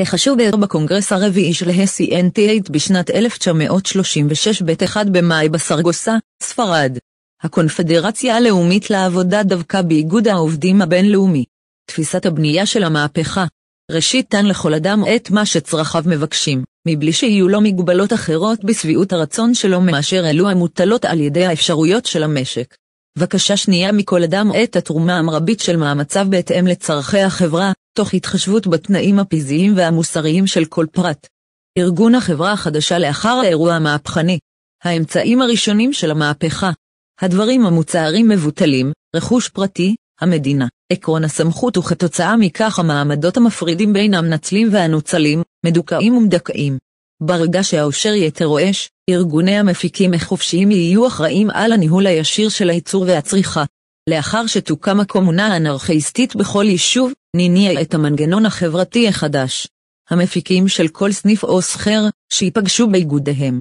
החשוב ביותר בקונגרס הרביעי של ה-CNT8 בשנת 1936 ב-1 במאי בסרגוסה, ספרד. הקונפדרציה הלאומית לעבודה דווקא באיגוד העובדים הבינלאומי. תפיסת הבנייה של המהפכה ראשית תן לכל אדם את מה שצרכיו מבקשים, מבלי שיהיו לו מגבלות אחרות בשביעות הרצון שלו מאשר אלו המוטלות על ידי האפשרויות של המשק. בקשה שנייה מכל אדם את התרומה המרבית של מאמציו בהתאם לצורכי החברה, תוך התחשבות בתנאים הפיזיים והמוסריים של כל פרט. ארגון החברה החדשה לאחר האירוע המהפכני. האמצעים הראשונים של המהפכה. הדברים המוצהרים מבוטלים, רכוש פרטי, המדינה. עקרון הסמכות וכתוצאה מכך המעמדות המפרידים בין המנצלים והנוצלים, מדוכאים ומדכאים. ברגע יתר רועש, ארגוני המפיקים החופשיים יהיו אחראים על הניהול הישיר של הייצור והצריכה, לאחר שתוקם הקומונה האנרכיסטית בכל יישוב, נניע את המנגנון החברתי החדש. המפיקים של כל סניף או סחר, שייפגשו באיגודיהם.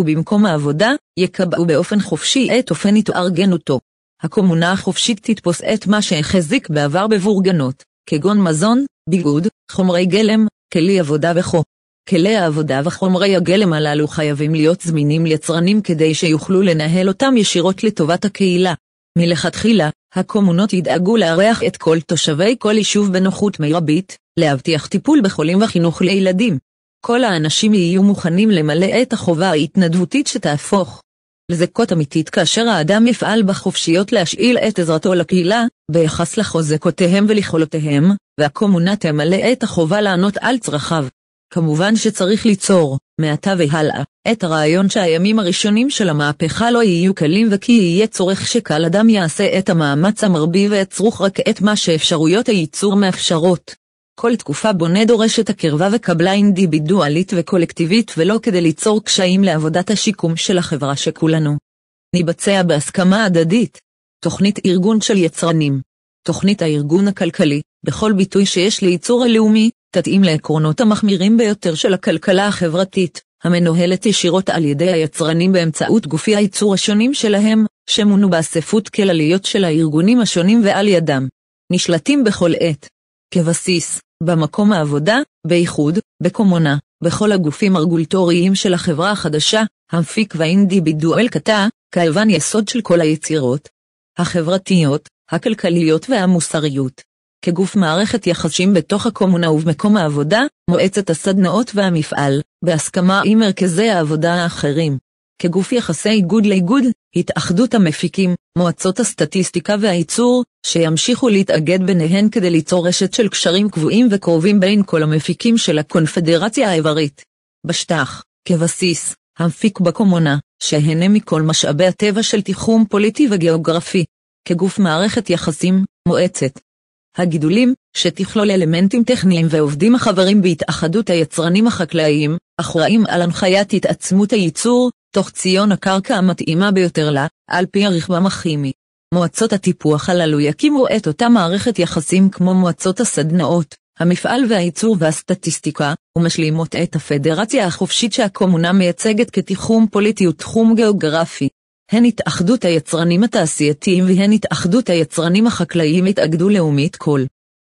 ובמקום העבודה, יקבעו באופן חופשי את אופן התארגנותו. הקומונה החופשית תתפוס את מה שהחזיק בעבר בבורגנות, כגון מזון, ביגוד, חומרי גלם, כלי עבודה וכו'. כלי העבודה וחומרי הגלם הללו חייבים להיות זמינים ליצרנים כדי שיוכלו לנהל אותם ישירות לטובת הקהילה. מלכתחילה, הקומונות ידאגו לארח את כל תושבי כל יישוב בנוחות מרבית, להבטיח טיפול בחולים וחינוך לילדים. כל האנשים יהיו מוכנים למלא את החובה ההתנדבותית שתהפוך לזכות אמיתית כאשר האדם יפעל בחופשיות להשאיל את עזרתו לקהילה, ביחס לחוזקותיהם ולכלותיהם, והקומונה תמלא את החובה לענות על צרכיו. כמובן שצריך ליצור, מעתה והלאה, את הרעיון שהימים הראשונים של המהפכה לא יהיו קלים וכי יהיה צורך שכל אדם יעשה את המאמץ המרבי ויצרוך רק את מה שאפשרויות הייצור מאפשרות. כל תקופה בונה דורשת הקרבה וקבלה אינדיבידואלית וקולקטיבית ולא כדי ליצור קשיים לעבודת השיקום של החברה שכולנו. ניבצע בהסכמה הדדית. תוכנית ארגון של יצרנים. תוכנית הארגון הכלכלי, בכל ביטוי שיש לייצור הלאומי, תתאים לעקרונות המחמירים ביותר של הכלכלה החברתית, המנוהלת ישירות על ידי היצרנים באמצעות גופי הייצור השונים שלהם, שמונו באספות כלליות של הארגונים השונים ועל ידם. נשלטים בכל עת. כבסיס, במקום העבודה, בייחוד, בקומונה, בכל הגופים הרגולטוריים של החברה החדשה, המפיק והאינדיבידואל קטע, כאבן יסוד של כל היצירות החברתיות, הכלכליות והמוסריות. כגוף מערכת יחסים בתוך הקומונה ובמקום העבודה, מועצת הסדנאות והמפעל, בהסכמה עם מרכזי העבודה האחרים. כגוף יחסי איגוד לאיגוד, התאחדות המפיקים, מועצות הסטטיסטיקה והייצור, שימשיכו להתאגד ביניהן כדי ליצור רשת של קשרים קבועים וקרובים בין כל המפיקים של הקונפדרציה האיברית. בשטח, כבסיס, המפיק בקומונה, שהנה מכל משאבי הטבע של תיחום פוליטי וגיאוגרפי. כגוף מערכת יחסים, מועצת הגידולים, שתכלול אלמנטים טכניים ועובדים החברים בהתאחדות היצרנים החקלאיים, אחראים על הנחיית התעצמות הייצור, תוך ציון הקרקע המתאימה ביותר לה, על פי הרכבם הכימי. מועצות הטיפוח הללו יקימו את אותה מערכת יחסים כמו מועצות הסדנאות, המפעל והייצור והסטטיסטיקה, ומשלימות את הפדרציה החופשית שהקומונה מייצגת כתיחום פוליטי ותחום גיאוגרפי. הן התאחדות היצרנים התעשייתיים והן התאחדות היצרנים החקלאיים התאגדו לאומית כל.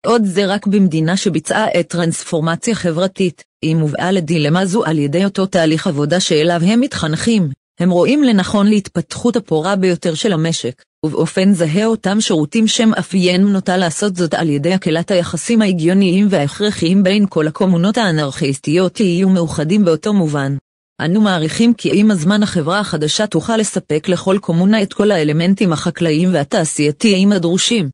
עוד זה רק במדינה שביצעה את טרנספורמציה חברתית, היא מובאה לדילמה זו על ידי אותו תהליך עבודה שאליו הם מתחנכים, הם רואים לנכון להתפתחות הפורה ביותר של המשק, ובאופן זהה אותם שירותים שמאפיין נוטה לעשות זאת על ידי הקהלת היחסים ההגיוניים וההכרחיים בין כל הקומונות האנרכיסטיות יהיו מאוחדים באותו מובן. אנו מעריכים כי עם הזמן החברה החדשה תוכל לספק לכל קומונה את כל האלמנטים החקלאיים והתעשייתיים הדרושים.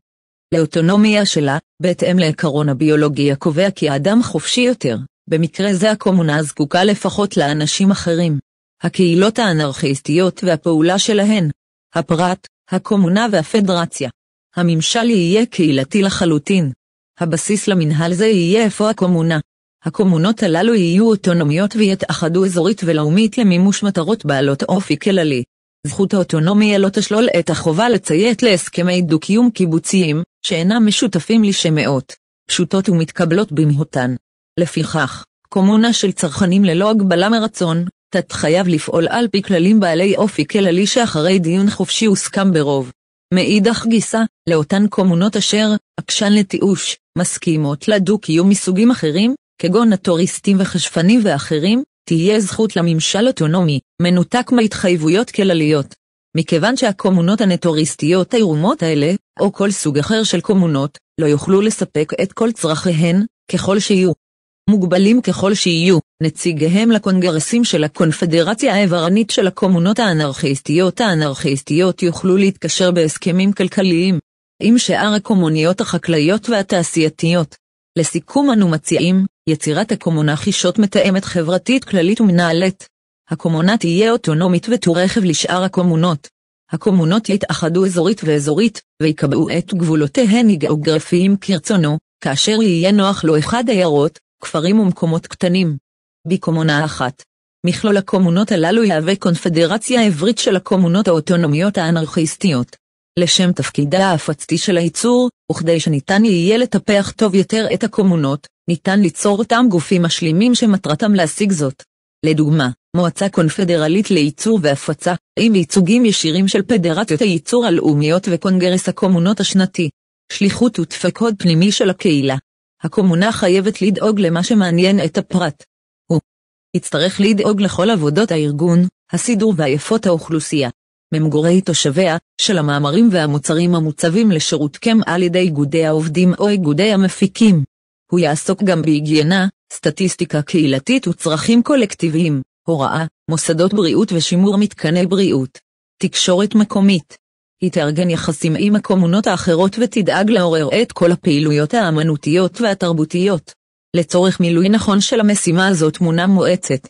לאוטונומיה שלה, בהתאם לעקרון הביולוגי הקובע כי האדם חופשי יותר, במקרה זה הקומונה זקוקה לפחות לאנשים אחרים. הקהילות האנרכיסטיות והפעולה שלהן, הפרט, הקומונה והפדרציה. הממשל יהיה קהילתי לחלוטין. הבסיס למנהל זה יהיה איפה הקומונה, הקומונות הללו יהיו אוטונומיות ויתאחדו אזורית ולאומית למימוש מטרות בעלות אופי כללי. זכות האוטונומיה לא תשלול את החובה לציית להסכמי דו-קיום קיבוציים, שאינם משותפים לשמאות, פשוטות ומתקבלות במהותן. לפיכך, קומונה של צרכנים ללא הגבלה מרצון, תת חייב לפעול על פי כללים בעלי אופי כללי שאחרי דיון חופשי הוסכם ברוב. מאידך גיסא, לאותן קומונות אשר, עקשן לתיאוש, מסכימות לדו-קיום מסוגים אחרים, כגון הטוריסטים וחשפנים ואחרים, תהיה זכות לממשל אוטונומי, מנותק מהתחייבויות כלליות. מכיוון שהקומונות הנטוריסטיות העירומות האלה, או כל סוג אחר של קומונות, לא יוכלו לספק את כל צרכיהן, ככל שיהיו. מוגבלים ככל שיהיו, נציגיהם לקונגרסים של הקונפדרציה האיברנית של הקומונות האנרכיסטיות האנרכיסטיות יוכלו להתקשר בהסכמים כלכליים עם שאר הקומוניות החקלאיות והתעשייתיות. לסיכום אנו מציעים, יצירת הקומונה חישות מתאמת חברתית כללית ומנהלת. הקומונה תהיה אוטונומית ותורכב לשאר הקומונות. הקומונות יתאחדו אזורית ואזורית, ויקבעו את גבולותיהן הגיאוגרפיים כרצונו, כאשר יהיה נוח לו אחד עיירות, כפרים ומקומות קטנים. בקומונה אחת. מכלול הקומונות הללו יהווה קונפדרציה עברית של הקומונות האוטונומיות האנרכיסטיות. לשם תפקידה ההפצתי של הייצור, וכדי שניתן יהיה לטפח טוב יותר את הקומונות, ניתן ליצור אותם גופים משלימים שמטרתם להשיג זאת. לדוגמה, מועצה קונפדרלית לייצור והפצה, עם ייצוגים ישירים של פדרציות הייצור הלאומיות וקונגרס הקומונות השנתי. שליחות ותפקוד פנימי של הקהילה. הקומונה חייבת לדאוג למה שמעניין את הפרט. הוא יצטרך לדאוג לכל עבודות הארגון, הסידור והיפות האוכלוסייה. ממגורי תושביה, של המאמרים והמוצרים המוצבים לשירות קם על ידי איגודי העובדים או איגודי המפיקים. הוא יעסוק גם בהיגיינה, סטטיסטיקה קהילתית וצרכים קולקטיביים, הוראה, מוסדות בריאות ושימור מתקני בריאות. תקשורת מקומית. היא תארגן יחסים עם הקומונות האחרות ותדאג לעורר את כל הפעילויות האמנותיות והתרבותיות. לצורך מילוי נכון של המשימה הזאת מונה מועצת.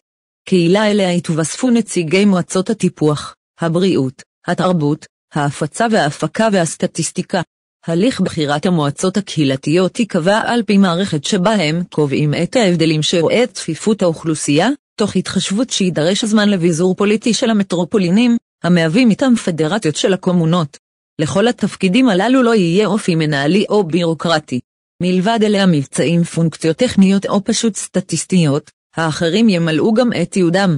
קהילה אליה התווספו נציגי מועצות הטיפוח, הבריאות, התרבות, ההפצה וההפקה והסטטיסטיקה. הליך בחירת המועצות הקהילתיות ייקבע על פי מערכת שבהם קובעים את ההבדלים שרואה צפיפות האוכלוסייה, תוך התחשבות שיידרש הזמן לביזור פוליטי של המטרופולינים, המהווים איתם פדרציות של הקומונות. לכל התפקידים הללו לא יהיה אופי מנהלי או בירוקרטי. מלבד אלה המבצעים פונקציות טכניות או פשוט סטטיסטיות, האחרים ימלאו גם את יעודם.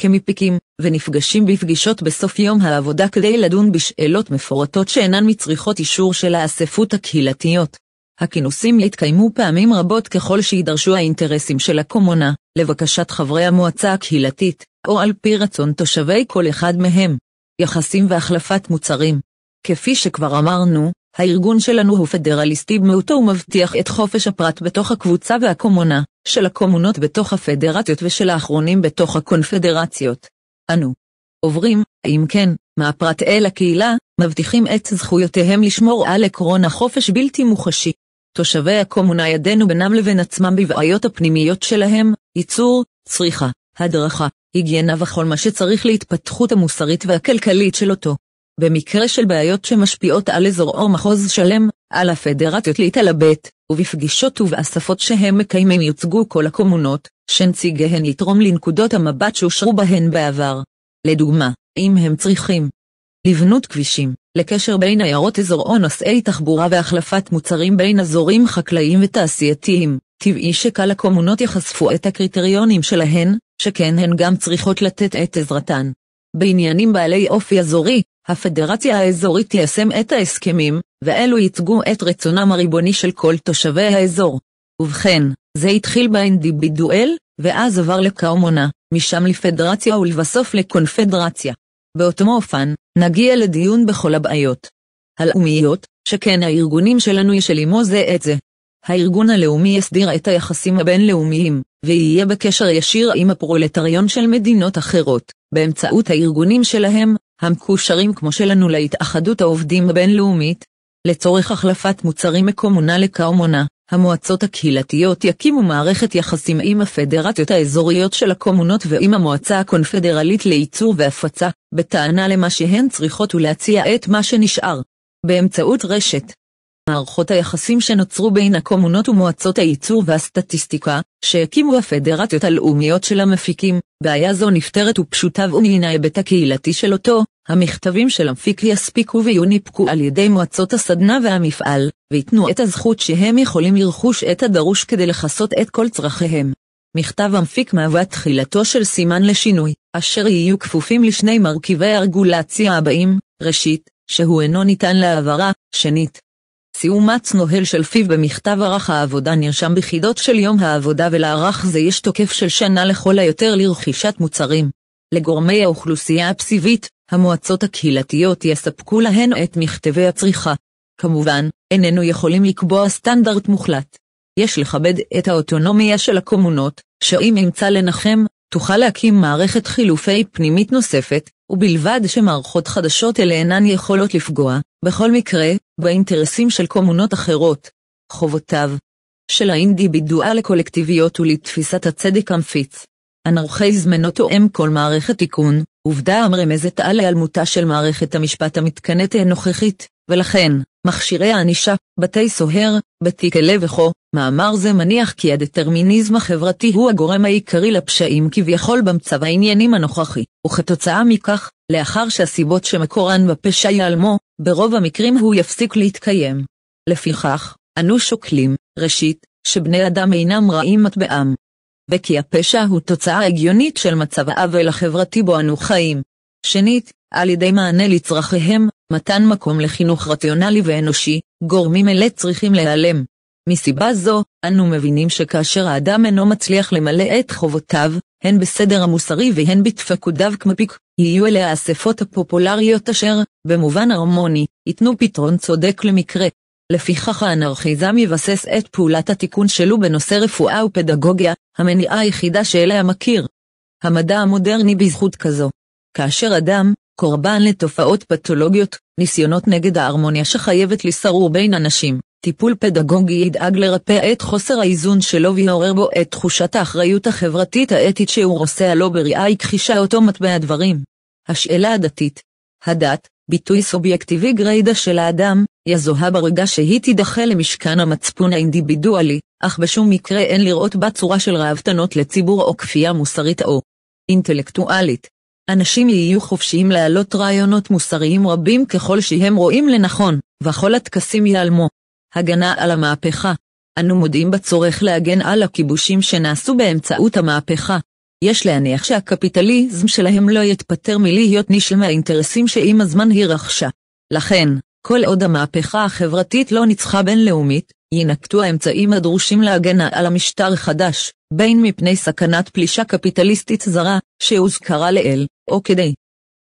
כמפיקים, ונפגשים בפגישות בסוף יום העבודה כדי לדון בשאלות מפורטות שאינן מצריכות אישור של האספות הקהילתיות. הכינוסים יתקיימו פעמים רבות ככל שידרשו האינטרסים של הקומונה, לבקשת חברי המועצה הקהילתית, או על פי רצון תושבי כל אחד מהם. יחסים והחלפת מוצרים. כפי שכבר אמרנו, הארגון שלנו הוא פדרליסטי במהותו ומבטיח את חופש הפרט בתוך הקבוצה והקומונה, של הקומונות בתוך הפדרציות ושל האחרונים בתוך הקונפדרציות. אנו עוברים, אם כן, מהפרט אל הקהילה, מבטיחים את זכויותיהם לשמור על עקרון החופש בלתי מוחשי. תושבי הקומונה ידנו בינם לבין עצמם בבעיות הפנימיות שלהם, ייצור, צריכה, הדרכה, היגיינה וכל מה שצריך להתפתחות המוסרית והכלכלית של אותו. במקרה של בעיות שמשפיעות על אזור או מחוז שלם, על הפדרציות להתלבט, ובפגישות ובאספות שהם מקיימים יוצגו כל הקומונות, שנציגיהן לתרום לנקודות המבט שאושרו בהן בעבר. לדוגמה, אם הם צריכים לבנות כבישים, לקשר בין עיירות אזור או נושאי תחבורה והחלפת מוצרים בין אזורים חקלאיים ותעשייתיים, טבעי שכל הקומונות יחשפו את הקריטריונים שלהן, שכן הן גם צריכות לתת את עזרתן. בעניינים בעלי אופי אזורי, הפדרציה האזורית תיישם את ההסכמים, ואלו ייצגו את רצונם הריבוני של כל תושבי האזור. ובכן, זה התחיל באינדיבידואל, ואז עבר לקאומונה, משם לפדרציה ולבסוף לקונפדרציה. באותו אופן, נגיע לדיון בכל הבעיות. הלאומיות, שכן הארגונים שלנו ישלימו זה את זה. הארגון הלאומי יסדיר את היחסים הבינלאומיים, ויהיה בקשר ישיר עם הפרולטריון של מדינות אחרות, באמצעות הארגונים שלהם, המקושרים כמו שלנו להתאחדות העובדים הבינלאומית, לצורך החלפת מוצרים מקומונה לקאומונה, המועצות הקהילתיות יקימו מערכת יחסים עם הפדרציות האזוריות של הקומונות ועם המועצה הקונפדרלית לייצור והפצה, בטענה למה שהן צריכות ולהציע את מה שנשאר. באמצעות רשת מערכות היחסים שנוצרו בין הקומונות ומועצות הייצור והסטטיסטיקה, שהקימו הפדרציות הלאומיות של המפיקים, בעיה זו נפתרת ופשוטה ומן ההיבט הקהילתי של אותו, המכתבים של המפיק יספיקו ויונפקו על ידי מועצות הסדנה והמפעל, וייתנו את הזכות שהם יכולים לרכוש את הדרוש כדי לכסות את כל צרכיהם. מכתב המפיק מהווה תחילתו של סימן לשינוי, אשר יהיו כפופים לשני מרכיבי הרגולציה הבאים, ראשית, שהוא אינו ניתן להעברה, שנית, סיומץ נוהל של פיו במכתב ערך העבודה נרשם בחידות של יום העבודה ולערך זה יש תוקף של שנה לכל היותר לרכישת מוצרים. לגורמי האוכלוסייה הפסיבית, המועצות הקהילתיות יספקו להן את מכתבי הצריכה. כמובן, איננו יכולים לקבוע סטנדרט מוחלט. יש לכבד את האוטונומיה של הקומונות, שאם ימצא לנחם, תוכל להקים מערכת חילופי פנימית נוספת, ובלבד שמערכות חדשות אלה אינן יכולות לפגוע, בכל מקרה, באינטרסים של קומונות אחרות. חובותיו של האינדיבידואל לקולקטיביות ולתפיסת הצדק המפיץ. אנרכיזם אינו תואם כל מערכת תיקון, עובדה המרמזת על היעלמותה של מערכת המשפט המתקנת הנוכחית, ולכן, מכשירי הענישה, בתי סוהר, בתי כלא וכו', מאמר זה מניח כי הדטרמיניזם החברתי הוא הגורם העיקרי לפשעים כביכול במצב העניינים הנוכחי, וכתוצאה מכך, לאחר שהסיבות שמקורן בפשע ייעלמו, ברוב המקרים הוא יפסיק להתקיים. לפיכך, אנו שוקלים, ראשית, שבני אדם אינם רעים מטבעם. וכי הפשע הוא תוצאה הגיונית של מצב העוול החברתי בו אנו חיים. שנית, על ידי מענה לצרכיהם, מתן מקום לחינוך רציונלי ואנושי, גורמים אלה צריכים להיעלם. מסיבה זו, אנו מבינים שכאשר האדם אינו מצליח למלא את חובותיו, הן בסדר המוסרי והן בתפקודיו כמפיק, יהיו אלה האספות הפופולריות אשר, במובן הרמוני, ייתנו פתרון צודק למקרה. לפיכך האנרכיזם יבסס את פעולת התיקון שלו בנושא רפואה ופדגוגיה, המניעה היחידה שאליה מכיר. המדע המודרני בזכות כזו. כאשר אדם, קורבן לתופעות פתולוגיות, ניסיונות נגד ההרמוניה שחייבת לסרור בין אנשים. טיפול פדגוגי ידאג לרפא את חוסר האיזון שלו ויעורר בו את תחושת האחריות החברתית האתית שהוא עושה הלא בריאה היא כחישה אותו מטבע הדברים. השאלה הדתית. הדת, ביטוי סובייקטיבי גריידה של האדם, יזוהה ברגע שהיא תידחה למשכן המצפון האינדיבידואלי, אך בשום מקרה אין לראות בה צורה של ראוותנות לציבור או כפייה מוסרית או אינטלקטואלית. אנשים יהיו חופשיים להעלות רעיונות מוסריים רבים ככל שהם רואים לנכון, וכל הטקסים ייעלמו. הגנה על המהפכה אנו מודים בצורך להגן על הכיבושים שנעשו באמצעות המהפכה. יש להניח שהקפיטליזם שלהם לא יתפטר מלהיות ניש מהאינטרסים שעם הזמן היא רכשה. לכן, כל עוד המהפכה החברתית לא ניצחה בינלאומית, יינקטו האמצעים הדרושים להגנה על המשטר החדש, בין מפני סכנת פלישה קפיטליסטית זרה, שהוזכרה לאל, או כדי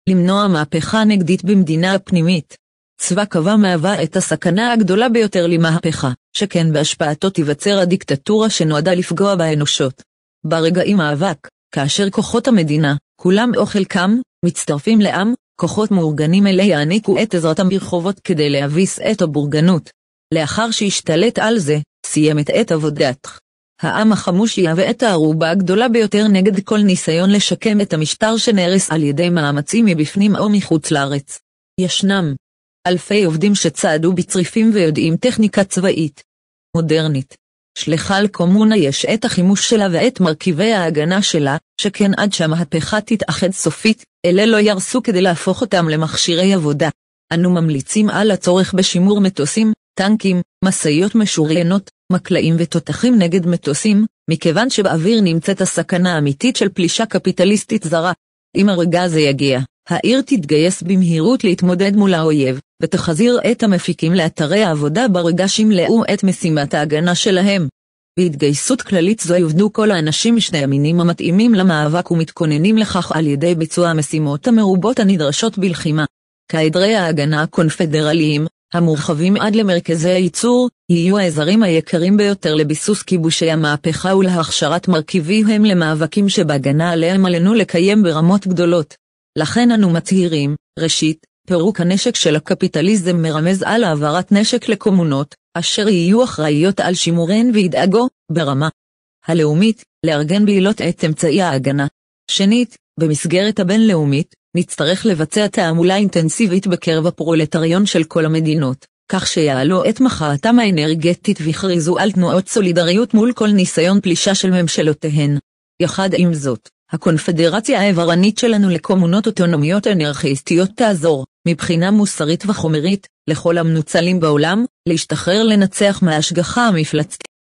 למנוע מהפכה נגדית במדינה הפנימית. צבא קבע מהווה את הסכנה הגדולה ביותר למהפכה, שכן בהשפעתו תיווצר הדיקטטורה שנועדה לפגוע באנושות. ברגעים מאבק, כאשר כוחות המדינה, כולם או חלקם, מצטרפים לעם, כוחות מאורגנים אלה יעניקו את עזרתם ברחובות כדי להביס את הבורגנות. לאחר שהשתלט על זה, סיים את עת העם החמוש יהווה את הערובה הגדולה ביותר נגד כל ניסיון לשקם את המשטר שנהרס על ידי מאמצים מבפנים או מחוץ לארץ. ישנם אלפי עובדים שצעדו בצריפים ויודעים טכניקה צבאית מודרנית. שלחל קומונה יש את החימוש שלה ואת מרכיבי ההגנה שלה, שכן עד שהמהפכה תתאחד סופית, אלה לא יהרסו כדי להפוך אותם למכשירי עבודה. אנו ממליצים על הצורך בשימור מטוסים, טנקים, משאיות משוריינות, מקלעים ותותחים נגד מטוסים, מכיוון שבאוויר נמצאת הסכנה האמיתית של פלישה קפיטליסטית זרה. אם הרגע הזה יגיע, העיר תתגייס במהירות להתמודד מול האויב, ותחזיר את המפיקים לאתרי העבודה ברגע שימלאו את משימת ההגנה שלהם. בהתגייסות כללית זו יובדו כל האנשים משני המינים המתאימים למאבק ומתכוננים לכך על ידי ביצוע המשימות המרובות הנדרשות בלחימה. כעדרי ההגנה הקונפדרליים, המורחבים עד למרכזי הייצור, יהיו האזרים היקרים ביותר לביסוס כיבושי המהפכה ולהכשרת מרכיביהם למאבקים שבהגנה עליהם עלינו לקיים ברמות גדולות. לכן אנו מצהירים, ראשית, פירוק הנשק של הקפיטליזם מרמז על העברת נשק לקומונות, אשר יהיו אחראיות על שימורן וידאגו, ברמה הלאומית, לארגן בעילות את אמצעי ההגנה. שנית, במסגרת הבינלאומית, נצטרך לבצע תעמולה אינטנסיבית בקרב הפרולטריון של כל המדינות, כך שיעלו את מחאתם האנרגטית ויכריזו על תנועות סולידריות מול כל ניסיון פלישה של ממשלותיהן. יחד עם זאת, הקונפדרציה האיברנית שלנו לקומונות אוטונומיות אנרכיסטיות תעזור, מבחינה מוסרית וחומרית, לכל המנוצלים בעולם, להשתחרר לנצח מההשגחה המפלצתית.